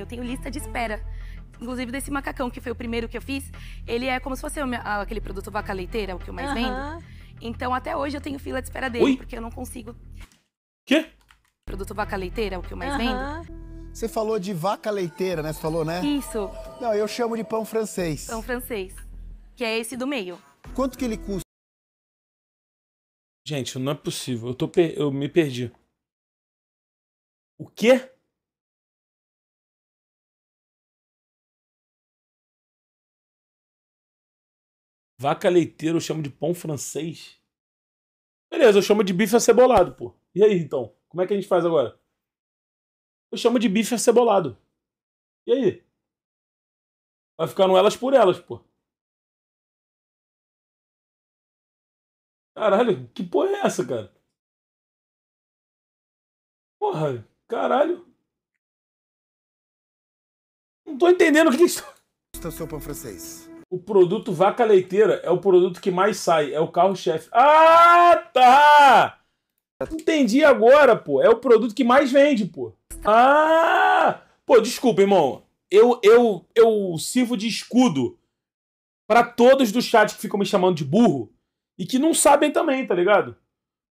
Eu tenho lista de espera. Inclusive desse macacão, que foi o primeiro que eu fiz, ele é como se fosse aquele produto vaca leiteira, o que eu mais uhum. vendo. Então até hoje eu tenho fila de espera dele, Oi? porque eu não consigo. Quê? Produto vaca leiteira, o que eu mais uhum. vendo. Você falou de vaca leiteira, né? Você falou, né? Isso. Não, eu chamo de pão francês. Pão francês. Que é esse do meio. Quanto que ele custa? Gente, não é possível. Eu, tô per... eu me perdi. O quê? Vaca leiteira eu chamo de pão francês. Beleza, eu chamo de bife acebolado, pô. E aí, então? Como é que a gente faz agora? Eu chamo de bife acebolado. E aí? Vai ficar no elas por elas, pô. Caralho, que porra é essa, cara? Porra, caralho. Não tô entendendo o que isso. Está seu pão francês o produto vaca leiteira é o produto que mais sai, é o carro-chefe. Ah, tá! Entendi agora, pô. É o produto que mais vende, pô. Ah! Pô, desculpa, irmão. Eu eu eu sirvo de escudo para todos do chat que ficam me chamando de burro e que não sabem também, tá ligado?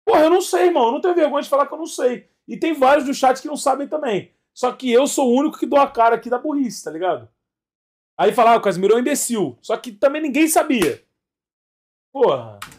Porra, eu não sei, irmão. Eu não tenho vergonha de falar que eu não sei. E tem vários do chat que não sabem também. Só que eu sou o único que dou a cara aqui da burrice, tá ligado? Aí falava, ah, o Casimiro é um imbecil. Só que também ninguém sabia. Porra.